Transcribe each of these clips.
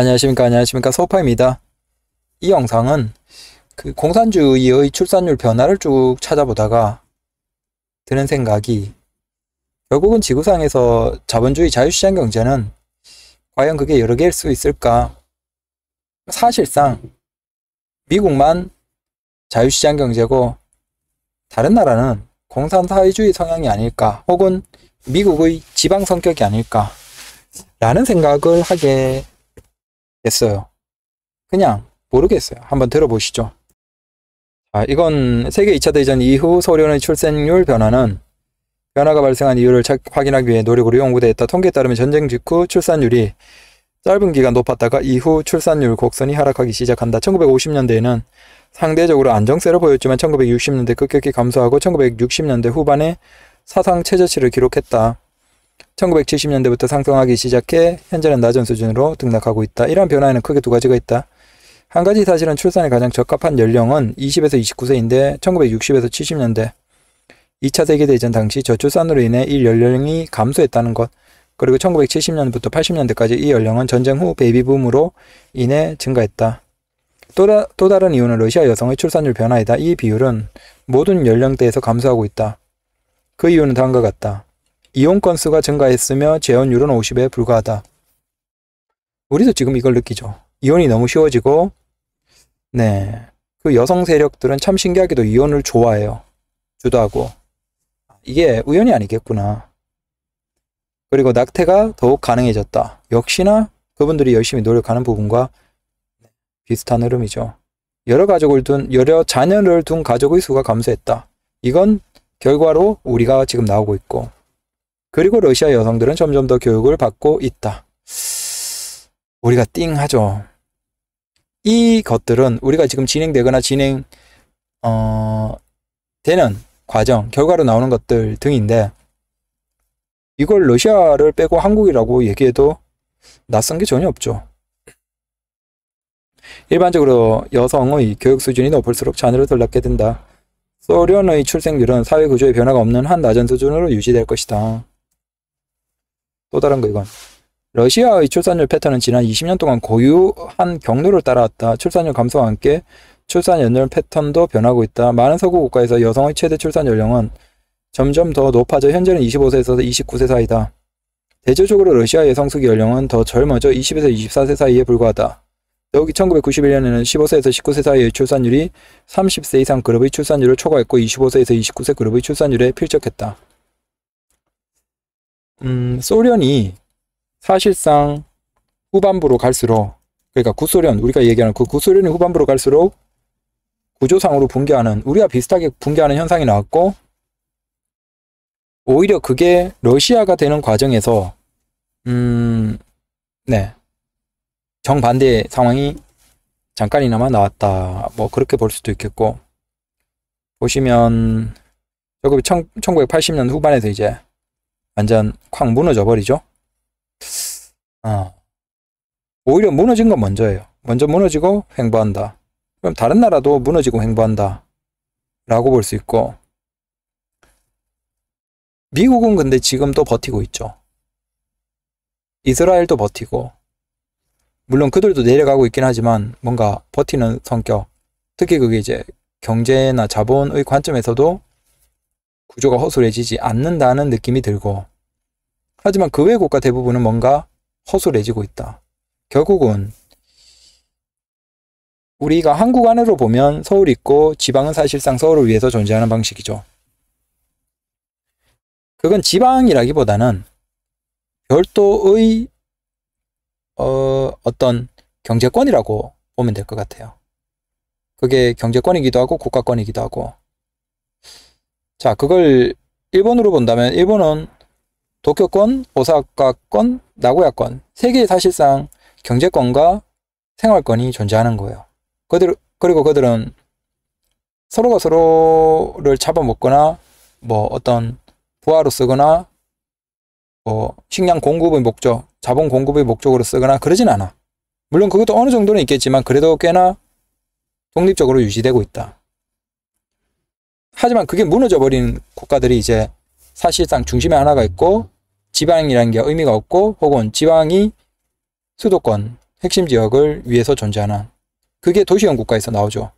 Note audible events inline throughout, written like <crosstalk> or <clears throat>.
안녕하십니까 안녕하십니까 소파입니다. 이 영상은 그 공산주의의 출산율 변화를 쭉 찾아보다가 드는 생각이 결국은 지구상에서 자본주의 자유시장 경제는 과연 그게 여러 개일 수 있을까? 사실상 미국만 자유시장 경제고 다른 나라는 공산사회주의 성향이 아닐까 혹은 미국의 지방 성격이 아닐까 라는 생각을 하게 모르겠어요. 그냥 모르겠어요. 한번 들어보시죠. 자, 이건 세계 2차 대전 이후 소련의 출생률 변화는 변화가 발생한 이유를 확인하기 위해 노력으로 연구되었다. 통계에 따르면 전쟁 직후 출산율이 짧은 기간 높았다가 이후 출산율 곡선이 하락하기 시작한다. 1950년대에는 상대적으로 안정세를 보였지만 1960년대 급격히 감소하고 1960년대 후반에 사상 최저치를 기록했다. 1970년대부터 상승하기 시작해 현재는 낮은 수준으로 등락하고 있다. 이런 변화에는 크게 두 가지가 있다. 한 가지 사실은 출산에 가장 적합한 연령은 20에서 29세인데 1960에서 70년대 2차 세계대전 당시 저출산으로 인해 이 연령이 감소했다는 것. 그리고 1970년부터 80년대까지 이 연령은 전쟁 후 베이비붐으로 인해 증가했다. 또, 다, 또 다른 이유는 러시아 여성의 출산율 변화이다. 이 비율은 모든 연령대에서 감소하고 있다. 그 이유는 다음과 같다. 이용 건수가 증가했으며 재원율은 50에 불과하다. 우리도 지금 이걸 느끼죠. 이혼이 너무 쉬워지고 네. 그 여성 세력들은 참 신기하게도 이혼을 좋아해요. 주도하고. 이게 우연이 아니겠구나. 그리고 낙태가 더욱 가능해졌다. 역시나 그분들이 열심히 노력하는 부분과 비슷한 흐름이죠. 여러 가족을 둔, 여러 자녀를 둔 가족의 수가 감소했다. 이건 결과로 우리가 지금 나오고 있고, 그리고 러시아 여성들은 점점 더 교육을 받고 있다. 우리가 띵하죠. 이 것들은 우리가 지금 진행되거나 진행 어, 되는 과정, 결과로 나오는 것들 등인데 이걸 러시아를 빼고 한국이라고 얘기해도 낯선 게 전혀 없죠. 일반적으로 여성의 교육 수준이 높을수록 자녀를 덜 낳게 된다. 소련의 출생률은 사회 구조의 변화가 없는 한 낮은 수준으로 유지될 것이다. 또 다른 거 이건 러시아의 출산율 패턴은 지난 20년 동안 고유한 경로를 따라왔다. 출산율 감소와 함께 출산 연령 패턴도 변하고 있다. 많은 서구 국가에서 여성의 최대 출산 연령은 점점 더 높아져 현재는 25세에서 29세 사이다. 대조적으로 러시아의 성수기 연령은 더 젊어져 20에서 24세 사이에 불과하다. 여기 1991년에는 15세에서 19세 사이의 출산율이 30세 이상 그룹의 출산율을 초과했고 25세에서 29세 그룹의 출산율에 필적했다. 음, 소련이 사실상 후반부로 갈수록 그러니까 구소련 우리가 얘기하는 그 구소련이 후반부로 갈수록 구조상으로 붕괴하는 우리와 비슷하게 붕괴하는 현상이 나왔고 오히려 그게 러시아가 되는 과정에서 음, 네. 정반대의 상황이 잠깐이나마 나왔다. 뭐 그렇게 볼 수도 있겠고 보시면 저급 1980년 후반에서 이제 완전 쾅 무너져 버리죠. 어. 오히려 무너진 건 먼저예요. 먼저 무너지고 횡보한다. 그럼 다른 나라도 무너지고 횡보한다. 라고 볼 수 있고 미국은 근데 지금도 버티고 있죠. 이스라엘도 버티고 물론 그들도 내려가고 있긴 하지만 뭔가 버티는 성격 특히 그게 이제 경제나 자본의 관점에서도 구조가 허술해지지 않는다는 느낌이 들고 하지만 그 외 국가 대부분은 뭔가 허술해지고 있다. 결국은 우리가 한국 안으로 보면 서울 있고 지방은 사실상 서울을 위해서 존재하는 방식이죠. 그건 지방이라기보다는 별도의 어, 어떤 경제권이라고 보면 될 것 같아요. 그게 경제권이기도 하고 국가권이기도 하고 자, 그걸 일본으로 본다면 일본은 도쿄권, 오사카권, 나고야권 세 개의 사실상 경제권과 생활권이 존재하는 거예요. 그들 그리고 그들은 서로가 서로를 잡아먹거나 뭐 어떤 부하로 쓰거나 뭐 식량 공급의 목적, 자본 공급의 목적으로 쓰거나 그러진 않아. 물론 그것도 어느 정도는 있겠지만 그래도 꽤나 독립적으로 유지되고 있다. 하지만 그게 무너져 버리는 국가들이 이제 사실상 중심에 하나가 있고 지방이라는 게 의미가 없고 혹은 지방이 수도권 핵심 지역을 위해서 존재하는 그게 도시형 국가에서 나오죠.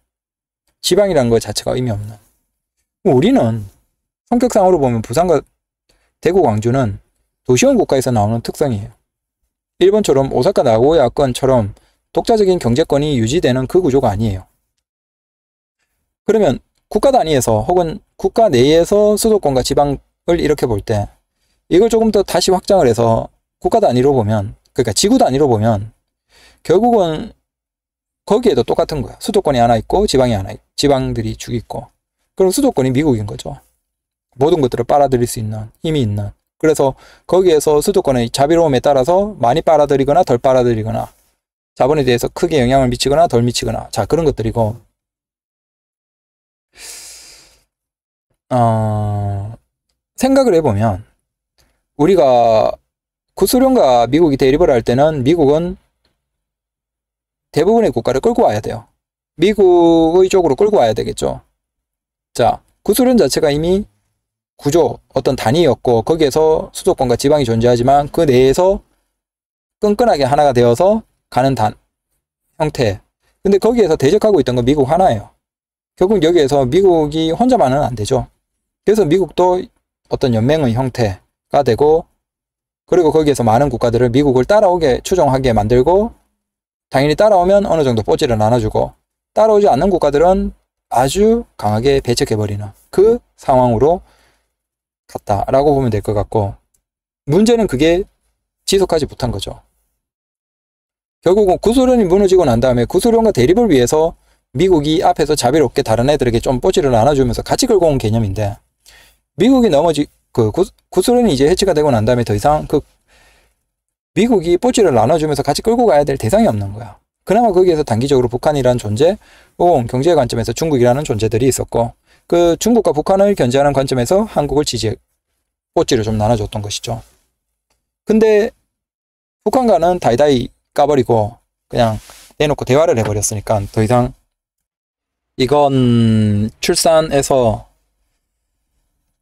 지방이라는 것 자체가 의미 없는. 우리는 성격상으로 보면 부산과 대구 광주는 도시형 국가에서 나오는 특성이에요. 일본처럼 오사카 나고야권처럼 독자적인 경제권이 유지되는 그 구조가 아니에요. 그러면 국가 단위에서 혹은 국가 내에서 수도권과 지방을 이렇게 볼 때 이걸 조금 더 다시 확장을 해서 국가 단위로 보면 그러니까 지구 단위로 보면 결국은 거기에도 똑같은 거야. 수도권이 하나 있고 지방이 하나 있고 지방들이 죽 있고 그럼 수도권이 미국인 거죠. 모든 것들을 빨아들일 수 있는 힘이 있는 그래서 거기에서 수도권의 자비로움에 따라서 많이 빨아들이거나 덜 빨아들이거나 자본에 대해서 크게 영향을 미치거나 덜 미치거나 자 그런 것들이고 어, 생각을 해보면 우리가 구소련과 미국이 대립을 할 때는 미국은 대부분의 국가를 끌고 와야 돼요. 미국의 쪽으로 끌고 와야 되겠죠. 자, 구소련 자체가 이미 구조, 어떤 단위였고 거기에서 수도권과 지방이 존재하지만 그 내에서 끈끈하게 하나가 되어서 가는 단, 형태. 근데 거기에서 대적하고 있던 건 미국 하나예요. 결국 여기에서 미국이 혼자만은 안 되죠. 그래서 미국도 어떤 연맹의 형태가 되고 그리고 거기에서 많은 국가들을 미국을 따라오게 추종하게 만들고 당연히 따라오면 어느 정도 뽀지를 나눠주고 따라오지 않는 국가들은 아주 강하게 배척해버리는 그 상황으로 갔다라고 보면 될 것 같고 문제는 그게 지속하지 못한 거죠. 결국은 구소련이 무너지고 난 다음에 구소련과 대립을 위해서 미국이 앞에서 자비롭게 다른 애들에게 좀 뽀지를 안아주면서 같이 끌고 온 개념인데 미국이 넘어지 그 구슬은 이제 해체가 되고 난 다음에 더 이상 그 미국이 뽀지를 나눠주면서 같이 끌고 가야 될 대상이 없는 거야. 그나마 거기에서 단기적으로 북한이라는 존재, 혹은 경제 관점에서 중국이라는 존재들이 있었고, 그 중국과 북한을 견제하는 관점에서 한국을 지지, 해뽀지를좀 나눠줬던 것이죠. 근데 북한과는 다이다이 까버리고 그냥 내놓고 대화를 해버렸으니까 더 이상 이건 출산에서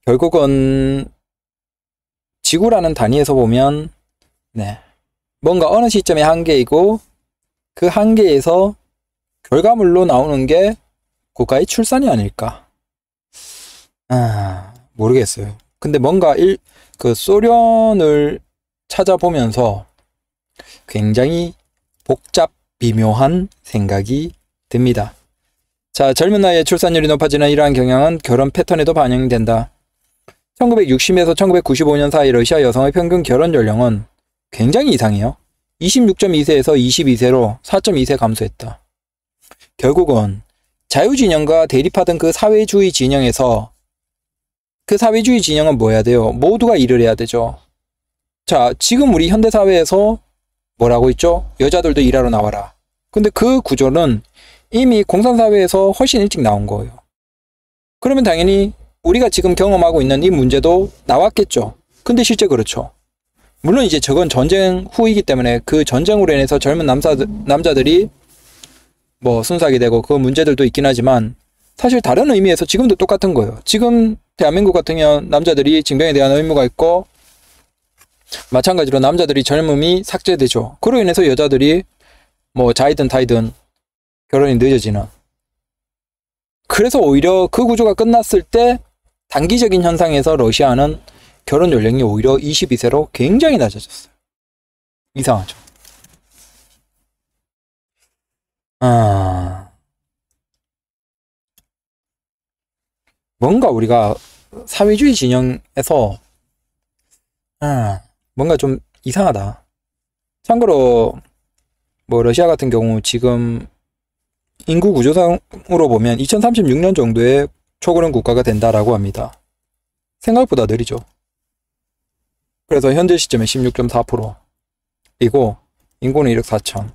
결국은 지구라는 단위에서 보면 네, 뭔가 어느 시점에 한계이고 그 한계에서 결과물로 나오는 게 고가의 출산이 아닐까. 아, 모르겠어요. 근데 뭔가 일, 그 소련을 찾아보면서 굉장히 복잡, 미묘한 생각이 듭니다. 자, 젊은 나이에 출산율이 높아지는 이러한 경향은 결혼 패턴에도 반영된다. 1960에서 1995년 사이 러시아 여성의 평균 결혼 연령은 굉장히 이상해요. 26.2세에서 22세로 4.2세 감소했다. 결국은 자유진영과 대립하던 그 사회주의 진영에서 그 사회주의 진영은 뭐 해야 돼요? 모두가 일을 해야 되죠. 자, 지금 우리 현대사회에서 뭐라고 있죠? 여자들도 일하러 나와라. 근데 그 구조는 이미 공산사회에서 훨씬 일찍 나온 거예요. 그러면 당연히 우리가 지금 경험하고 있는 이 문제도 나왔겠죠. 근데 실제 그렇죠. 물론 이제 저건 전쟁 후이기 때문에 그 전쟁으로 인해서 젊은 남사들, 남자들이 뭐 순삭이 되고 그 문제들도 있긴 하지만 사실 다른 의미에서 지금도 똑같은 거예요. 지금 대한민국 같은 경우 남자들이 징병에 대한 의무가 있고 마찬가지로 남자들이 젊음이 삭제되죠. 그로 인해서 여자들이 뭐 자이든 타이든 결혼이 늦어지는. 그래서 오히려 그 구조가 끝났을 때 단기적인 현상에서 러시아는 결혼 연령이 오히려 22세로 굉장히 낮아졌어요. 이상하죠. 아. 뭔가 우리가 사회주의 진영에서 아, 뭔가 좀 이상하다. 참고로 뭐 러시아 같은 경우 지금 인구 구조상으로 보면 2036년 정도에 초고령 국가가 된다라고 합니다. 생각보다 느리죠. 그래서 현재 시점에 16.4%이고 인구는 1억 4천.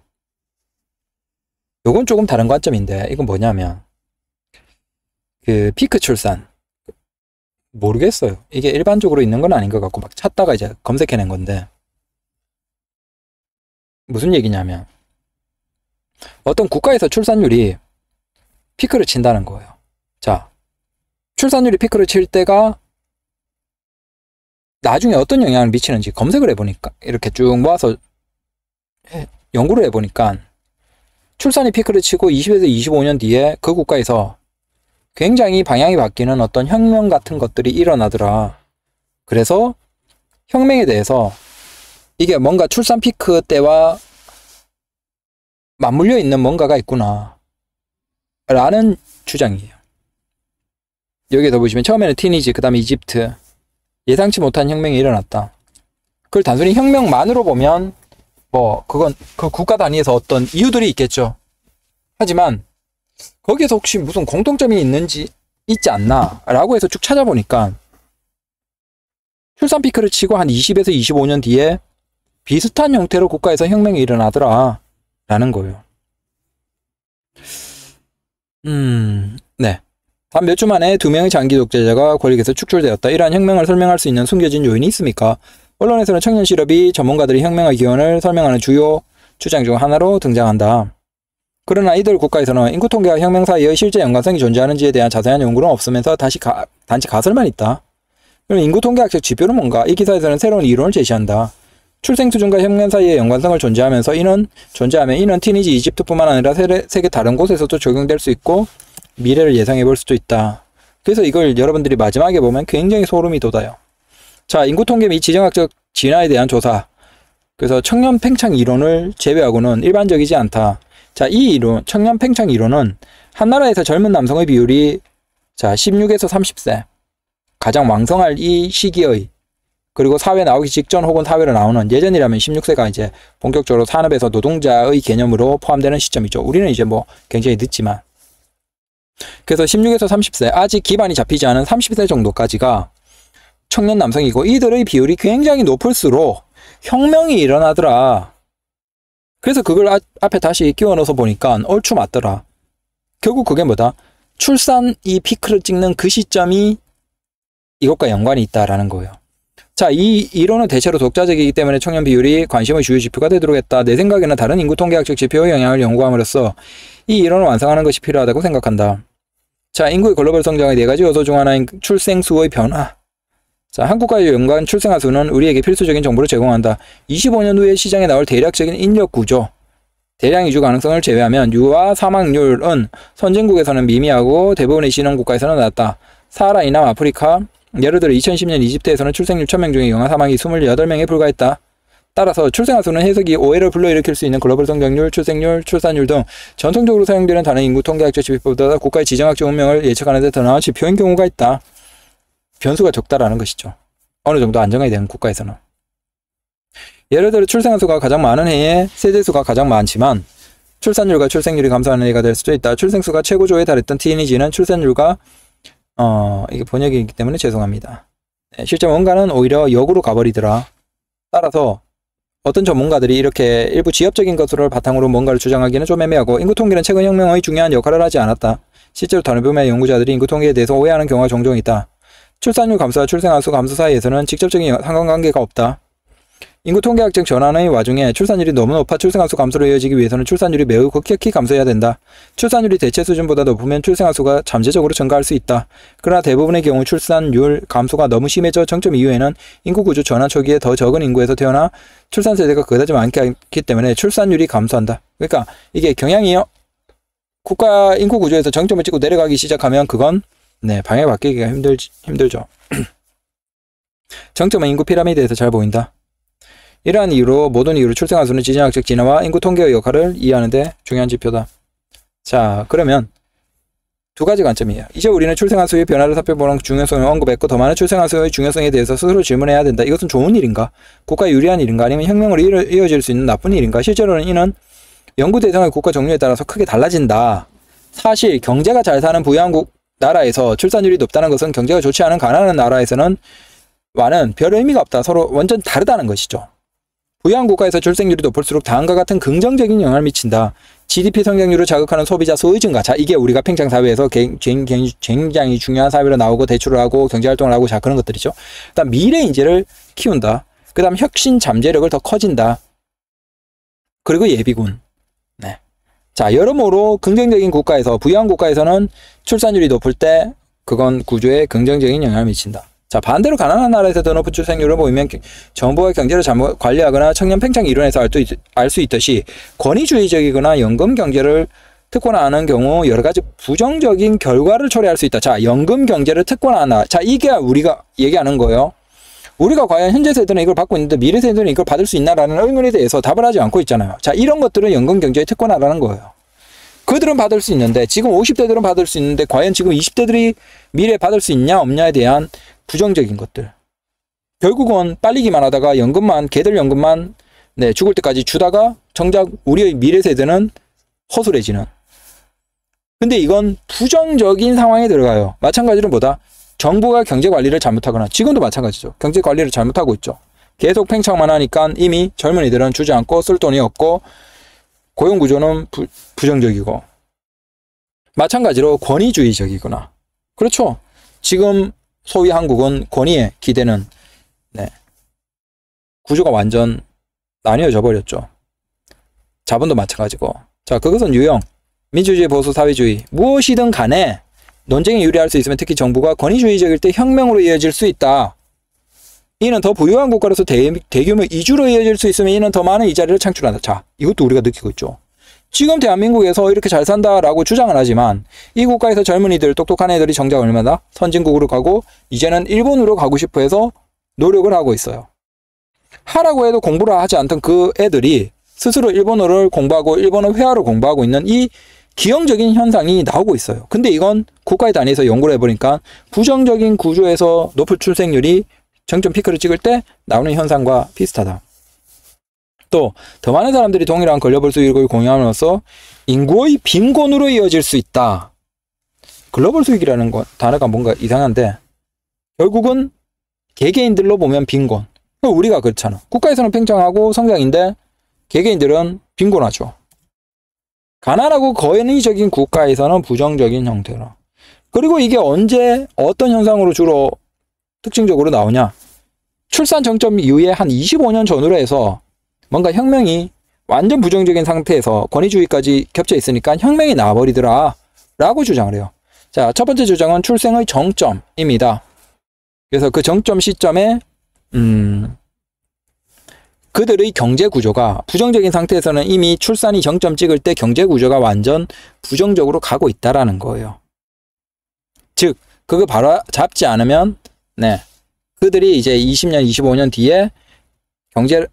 이건 조금 다른 관점인데 이건 뭐냐면 그 피크 출산 모르겠어요. 이게 일반적으로 있는 건 아닌 것 같고 막 찾다가 이제 검색해낸 건데 무슨 얘기냐면 어떤 국가에서 출산율이 피크를 친다는 거예요. 자, 출산율이 피크를 칠 때가 나중에 어떤 영향을 미치는지 검색을 해보니까 이렇게 쭉 모아서 연구를 해보니까 출산이 피크를 치고 20에서 25년 뒤에 그 국가에서 굉장히 방향이 바뀌는 어떤 혁명 같은 것들이 일어나더라. 그래서 혁명에 대해서 이게 뭔가 출산 피크 때와 맞물려 있는 뭔가가 있구나. 라는 주장이에요. 여기에 더 보시면 처음에는 티니지, 그 다음에 이집트. 예상치 못한 혁명이 일어났다. 그걸 단순히 혁명만으로 보면 뭐 그건 그 국가 단위에서 어떤 이유들이 있겠죠. 하지만 거기에서 혹시 무슨 공통점이 있는지 있지 않나라고 해서 쭉 찾아보니까 출산 피크를 치고 한 20에서 25년 뒤에 비슷한 형태로 국가에서 혁명이 일어나더라. 라는 거예요. 음, 네. 단 몇 주 만에 두 명의 장기 독재자가 권력에서 축출되었다. 이러한 혁명을 설명할 수 있는 숨겨진 요인이 있습니까? 언론에서는 청년 실업이 전문가들이 혁명의 기원을 설명하는 주요 주장 중 하나로 등장한다. 그러나 이들 국가에서는 인구 통계와 혁명 사이의 실제 연관성이 존재하는지에 대한 자세한 연구는 없으면서 다시 가, 단지 가설만 있다. 그럼 인구 통계학적 지표는 뭔가? 이 기사에서는 새로운 이론을 제시한다. 출생 수준과 형관 사이의 연관성을 존재하면서 이는 존재하며 이는 티니지 이집트뿐만 아니라 세례, 세계 다른 곳에서도 적용될 수 있고 미래를 예상해 볼 수도 있다. 그래서 이걸 여러분들이 마지막에 보면 굉장히 소름이 돋아요. 자, 인구 통계 및 지정학적 진화에 대한 조사. 그래서 청년 팽창 이론을 제외하고는 일반적이지 않다. 자, 이 이론, 청년 팽창 이론은 한 나라에서 젊은 남성의 비율이 자, 16에서 30세. 가장 왕성할 이 시기의 그리고 사회 나오기 직전 혹은 사회로 나오는 예전이라면 16세가 이제 본격적으로 산업에서 노동자의 개념으로 포함되는 시점이죠. 우리는 이제 뭐 굉장히 늦지만 그래서 16에서 30세 아직 기반이 잡히지 않은 30세 정도까지가 청년 남성이고 이들의 비율이 굉장히 높을수록 혁명이 일어나더라. 그래서 그걸 아, 앞에 다시 끼워 넣어서 보니까 얼추 맞더라. 결국 그게 뭐다? 출산 이 피크를 찍는 그 시점이 이것과 연관이 있다라는 거예요. 자, 이 이론은 대체로 독자적이기 때문에 청년 비율이 관심의 주요 지표가 되도록 했다. 내 생각에는 다른 인구 통계학적 지표의 영향을 연구함으로써 이 이론을 완성하는 것이 필요하다고 생각한다. 자, 인구의 글로벌 성장의 네 가지 요소 중 하나인 출생 수의 변화. 자, 한국과의 연관 출생아 수는 우리에게 필수적인 정보를 제공한다. 25년 후에 시장에 나올 대략적인 인력 구조, 대량 이주 가능성을 제외하면 유아 사망률은 선진국에서는 미미하고 대부분의 신혼국가에서는 낮다. 사하라 이남 아프리카, 예를 들어 2010년 이집트에서는 출생률 1000명 중에 영아 사망이 28명에 불과했다. 따라서 출생아 수는 해석이 오해를 불러일으킬 수 있는 글로벌 성장률, 출생률, 출산율 등 전통적으로 사용되는 다른 인구 통계학적 지표보다 국가의 지정학적 운명을 예측하는 데 더 나은 지표인 경우가 있다. 변수가 적다라는 것이죠. 어느 정도 안정이 되는 국가에서는. 예를 들어 출생아 수가 가장 많은 해에 세대 수가 가장 많지만 출산율과 출생률이 감소하는 해가 될 수도 있다. 출생수가 최고조에 달했던 티니지는 출산율과 어, 이게 번역이기 때문에 죄송합니다. 네, 실제 뭔가는 오히려 역으로 가버리더라. 따라서 어떤 전문가들이 이렇게 일부 지엽적인 것으로 바탕으로 뭔가를 주장하기는 좀 애매하고 인구 통계는 최근 혁명의 중요한 역할을 하지 않았다. 실제로 다른 분야의 연구자들이 인구 통계에 대해서 오해하는 경우가 종종 있다. 출산율 감소와 출생아 수 감소 사이에서는 직접적인 상관관계가 없다. 인구 통계학적 전환의 와중에 출산율이 너무 높아 출생아수 감소로 이어지기 위해서는 출산율이 매우 급격히 감소해야 된다. 출산율이 대체 수준보다 높으면 출생아수가 잠재적으로 증가할 수 있다. 그러나 대부분의 경우 출산율 감소가 너무 심해져 정점 이후에는 인구 구조 전환 초기에 더 적은 인구에서 태어나 출산 세대가 그다지 많기 때문에 출산율이 감소한다. 그러니까 이게 경향이요. 국가 인구 구조에서 정점을 찍고 내려가기 시작하면 그건 네, 방향 바뀌기가 힘들 힘들죠. <clears throat> 정점은 인구 피라미드에서 잘 보인다. 이러한 이유로 모든 이유로 출생한 수는 지정학적 진화와 인구 통계의 역할을 이해하는 데 중요한 지표다. 자 그러면 두 가지 관점이에요. 이제 우리는 출생한 수의 변화를 살펴보는 중요성을 언급했고 더 많은 출생한 수의 중요성에 대해서 스스로 질문해야 된다. 이것은 좋은 일인가? 국가에 유리한 일인가? 아니면 혁명으로 이어질 수 있는 나쁜 일인가? 실제로는 이는 연구 대상의 국가 종류에 따라서 크게 달라진다. 사실 경제가 잘 사는 부양 국 나라에서 출산율이 높다는 것은 경제가 좋지 않은 가난한 나라에서는 와는 별 의미가 없다. 서로 완전 다르다는 것이죠. 부양 국가에서 출생률이 높을수록 다음과 같은 긍정적인 영향을 미친다. GDP 성장률을 자극하는 소비자 소의 증가. 자, 이게 우리가 평창 사회에서 굉장히, 굉장히 중요한 사회로 나오고 대출을 하고 경제 활동을 하고 자 그런 것들이죠. 그다음 미래 인재를 키운다. 그다음 혁신 잠재력을 더 커진다. 그리고 예비군. 네. 자, 여러모로 긍정적인 국가에서 부양 국가에서는 출산율이 높을 때 그건 구조에 긍정적인 영향을 미친다. 자 반대로 가난한 나라에서 더 높은 출생률을 보이면 정부가 경제를 잘못 관리하거나 청년 팽창 이론에서 알수 알수 있듯이 권위주의적이거나 연금 경제를 특권화하는 경우 여러 가지 부정적인 결과를 초래할 수 있다. 자 연금 경제를 특권화하나 자 이게 우리가 얘기하는 거예요. 우리가 과연 현재 세대는 이걸 받고 있는데 미래 세대는 이걸 받을 수 있나라는 의문에 대해서 답을 하지 않고 있잖아요. 자 이런 것들은 연금 경제의 특권화라는 거예요. 그들은 받을 수 있는데 지금 50대들은 받을 수 있는데 과연 지금 20대들이 미래에 받을 수 있냐 없냐에 대한 부정적인 것들. 결국은 빨리기만 하다가 연금만 개들 연금만 네, 죽을 때까지 주다가 정작 우리의 미래 세대는 허술해지는. 근데 이건 부정적인 상황에 들어가요. 마찬가지로 뭐다? 정부가 경제 관리를 잘못하거나 지금도 마찬가지죠. 경제 관리를 잘못하고 있죠. 계속 팽창만 하니까 이미 젊은이들은 주지않고쓸 돈이 없고 고용 구조는 부, 부정적이고 마찬가지로 권위주의적이거나 그렇죠. 지금 소위 한국은 권위에 기대는 네. 구조가 완전 나뉘어져 버렸죠. 자본도 마찬가지고. 자, 그것은 유형. 민주주의, 보수, 사회주의. 무엇이든 간에 논쟁이 유리할 수 있으면 특히 정부가 권위주의적일 때 혁명으로 이어질 수 있다. 이는 더 부유한 국가로서 대, 규모 이주로 이어질 수 있으면 이는 더 많은 이자리를 창출한다. 자, 이것도 우리가 느끼고 있죠. 지금 대한민국에서 이렇게 잘 산다라고 주장을 하지만 이 국가에서 젊은이들, 똑똑한 애들이 정작 얼마나 선진국으로 가고 이제는 일본으로 가고 싶어 해서 노력을 하고 있어요. 하라고 해도 공부를 하지 않던 그 애들이 스스로 일본어를 공부하고 일본어 회화를 공부하고 있는 이 기형적인 현상이 나오고 있어요. 근데 이건 국가의 단위에서 연구를 해보니까 부정적인 구조에서 높은 출생률이 정점 피크를 찍을 때 나오는 현상과 비슷하다. 또 더 많은 사람들이 동일한 걸려볼 수익을 공유함으로써 인구의 빈곤으로 이어질 수 있다. 글로벌 수익이라는 건 단어가 뭔가 이상한데 결국은 개개인들로 보면 빈곤. 그 우리가 그렇잖아. 국가에서는 팽창하고 성장인데 개개인들은 빈곤하죠. 가난하고 거인의적인 국가에서는 부정적인 형태로. 그리고 이게 언제 어떤 현상으로 주로 특징적으로 나오냐? 출산 정점 이후에 한 25년 전후로 해서 뭔가 혁명이 완전 부정적인 상태에서 권위주의까지 겹쳐 있으니까 혁명이 나와버리더라 라고 주장을 해요. 자, 첫 번째 주장은 출생의 정점입니다. 그래서 그 정점 시점에 음, 그들의 경제 구조가 부정적인 상태에서는 이미 출산이 정점 찍을 때 경제 구조가 완전 부정적으로 가고 있다라는 거예요. 즉, 그거 바로 잡지 않으면 네. 그들이 이제 20년, 25년 뒤에 경제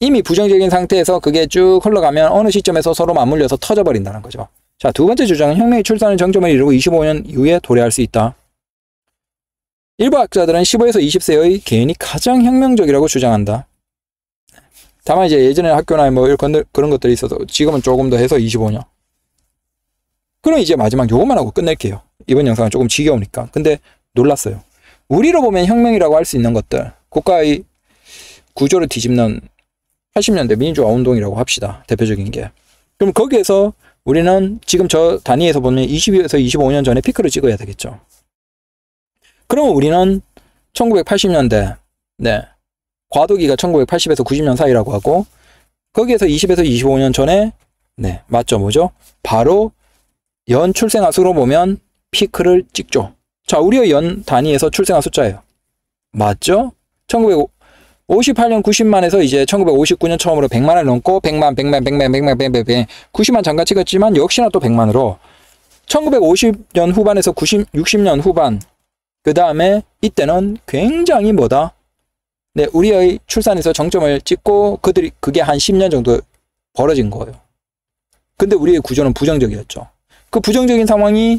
이미 부정적인 상태에서 그게 쭉 흘러가면 어느 시점에서 서로 맞물려서 터져버린다는 거죠. 자, 두 번째 주장은 혁명의 출산을 정점을 이루고 25년 이후에 도래할 수 있다. 일부 학자들은 15에서 20세의 개인이 가장 혁명적이라고 주장한다. 다만 이제 예전에 학교나 뭐 그런 것들이 있어서 지금은 조금 더 해서 25년. 그럼 이제 마지막 요것만 하고 끝낼게요. 이번 영상은 조금 지겨우니까. 근데 놀랐어요. 우리로 보면 혁명이라고 할 수 있는 것들 국가의 구조를 뒤집는 80년대 민주화 운동이라고 합시다 대표적인 게 그럼 거기에서 우리는 지금 저 단위에서 보면 2 2에서 25년 전에 피크를 찍어야 되겠죠 그러면 우리는 1980년대 네 과도기가 1980에서 90년 사이라고 하고 거기에서 20에서 25년 전에 네 맞죠 뭐죠 바로 연 출생아 수로 보면 피크를 찍죠 자, 우리의 연 단위에서 출생한 숫자예요. 맞죠? 1958년 90만에서 이제 1959년 처음으로 100만을 넘고 100만, 100만, 100만, 100만, 100만, 100만, 90만 잠깐 찍었지만 역시나 또 100만으로 1950년 후반에서 90, 60년 후반 그 다음에 이때는 굉장히 뭐다? 네, 우리의 출산에서 정점을 찍고 그들이 그게 한 10년 정도 벌어진 거예요. 근데 우리의 구조는 부정적이었죠. 그 부정적인 상황이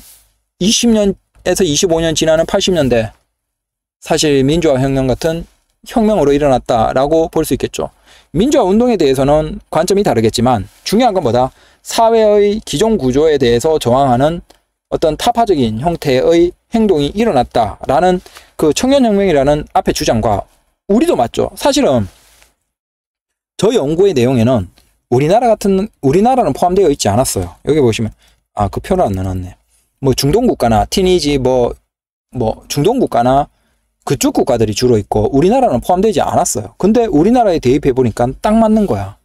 20년 1945년에서 25년 지나는 80년대 사실 민주화 혁명 같은 혁명으로 일어났다라고 볼 수 있겠죠. 민주화 운동에 대해서는 관점이 다르겠지만 중요한 건 뭐다? 사회의 기존 구조에 대해서 저항하는 어떤 타파적인 형태의 행동이 일어났다라는 그 청년혁명이라는 앞에 주장과 우리도 맞죠. 사실은 저 연구의 내용에는 우리나라 같은 우리나라는 포함되어 있지 않았어요. 여기 보시면 아 그 표를 안 넣어놨네. 뭐 중동 국가나 티니지 뭐뭐 뭐 중동 국가나 그쪽 국가들이 주로 있고 우리나라는 포함되지 않았어요. 근데 우리나라에 대입해 보니까 딱 맞는 거야.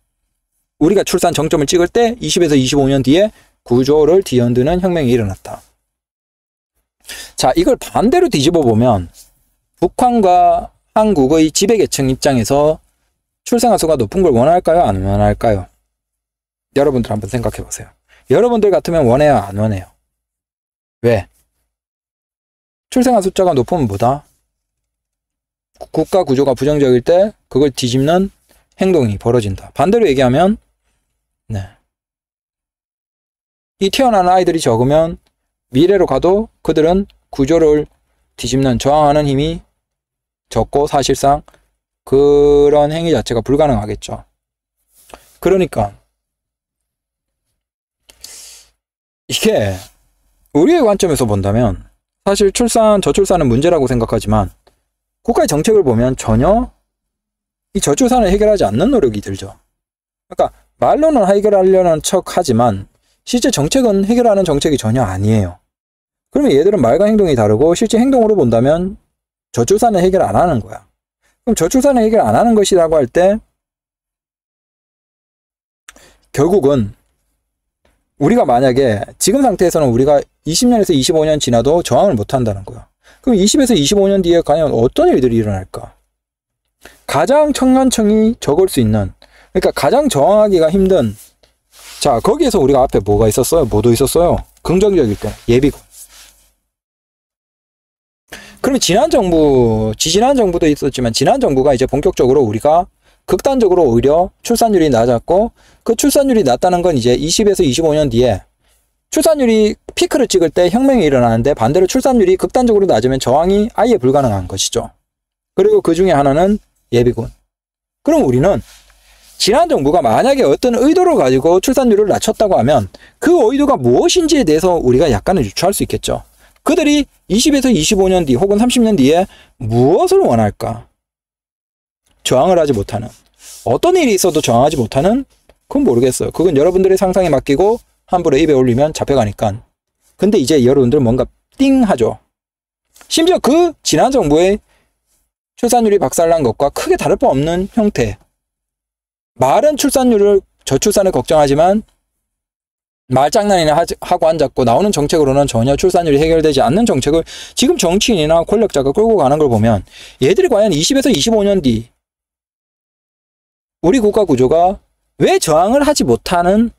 우리가 출산 정점을 찍을 때 20에서 25년 뒤에 구조를 뒤흔드는 혁명이 일어났다. 자, 이걸 반대로 뒤집어 보면 북한과 한국의 지배계층 입장에서 출생아 수가 높은 걸 원할까요? 안 원할까요? 여러분들 한번 생각해 보세요. 여러분들 같으면 원해요? 안 원해요? 왜? 출생아 숫자가 높으면 뭐다? 국가 구조가 부정적일 때 그걸 뒤집는 행동이 벌어진다. 반대로 얘기하면 네. 이 태어난 아이들이 적으면 미래로 가도 그들은 구조를 뒤집는 저항하는 힘이 적고 사실상 그런 행위 자체가 불가능하겠죠. 그러니까 이게 우리의 관점에서 본다면 사실 출산, 저출산은 문제라고 생각하지만 국가의 정책을 보면 전혀 이 저출산을 해결하지 않는 노력이 들죠. 그러니까 말로는 해결하려는 척 하지만 실제 정책은 해결하는 정책이 전혀 아니에요. 그러면 얘들은 말과 행동이 다르고 실제 행동으로 본다면 저출산을 해결 안 하는 거야. 그럼 저출산을 해결 안 하는 것이라고 할 때 결국은 우리가 만약에 지금 상태에서는 우리가 20년에서 25년 지나도 저항을 못 한다는 거야. 그럼 20에서 25년 뒤에 과연 어떤 일들이 일어날까? 가장 청년층이 적을 수 있는, 그러니까 가장 저항하기가 힘든, 자, 거기에서 우리가 앞에 뭐가 있었어요? 뭐도 있었어요? 긍정적일 때, 예비군. 그러면 지난 정부, 지지난 정부도 있었지만, 지난 정부가 이제 본격적으로 우리가 극단적으로 오히려 출산율이 낮았고 그 출산율이 낮다는 건 이제 20에서 25년 뒤에 출산율이 피크를 찍을 때 혁명이 일어나는데 반대로 출산율이 극단적으로 낮으면 저항이 아예 불가능한 것이죠. 그리고 그 중에 하나는 예비군. 그럼 우리는 지난 정부가 만약에 어떤 의도를 가지고 출산율을 낮췄다고 하면 그 의도가 무엇인지에 대해서 우리가 약간은 유추할 수 있겠죠. 그들이 20에서 25년 뒤 혹은 30년 뒤에 무엇을 원할까? 저항을 하지 못하는 어떤 일이 있어도 저항하지 못하는 그건 모르겠어요. 그건 여러분들의 상상에 맡기고 함부로 입에 올리면 잡혀가니까. 근데 이제 여러분들 뭔가 띵 하죠. 심지어 그 지난 정부의 출산율이 박살난 것과 크게 다를 바 없는 형태. 말은 출산율을 저출산을 걱정하지만 말장난이나 하고 앉았고 나오는 정책으로는 전혀 출산율이 해결되지 않는 정책을 지금 정치인이나 권력자가 끌고 가는 걸 보면 얘들이 과연 20에서 25년 뒤 우리 국가 구조가 왜 저항을 하지 못하는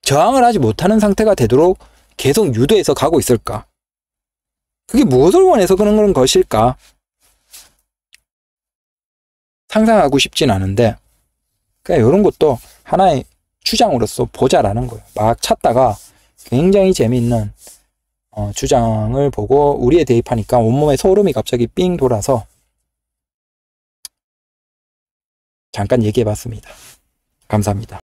저항을 하지 못하는 상태가 되도록 계속 유도해서 가고 있을까? 그게 무엇을 원해서 그런 것일까? 상상하고 싶진 않은데 그냥 이런 것도 하나의 주장으로서 보자라는 거예요. 막 찾다가 굉장히 재미있는 어, 주장을 보고 우리에 대입하니까 온몸에 소름이 갑자기 삥 돌아서 잠깐 얘기해 봤습니다. 감사합니다.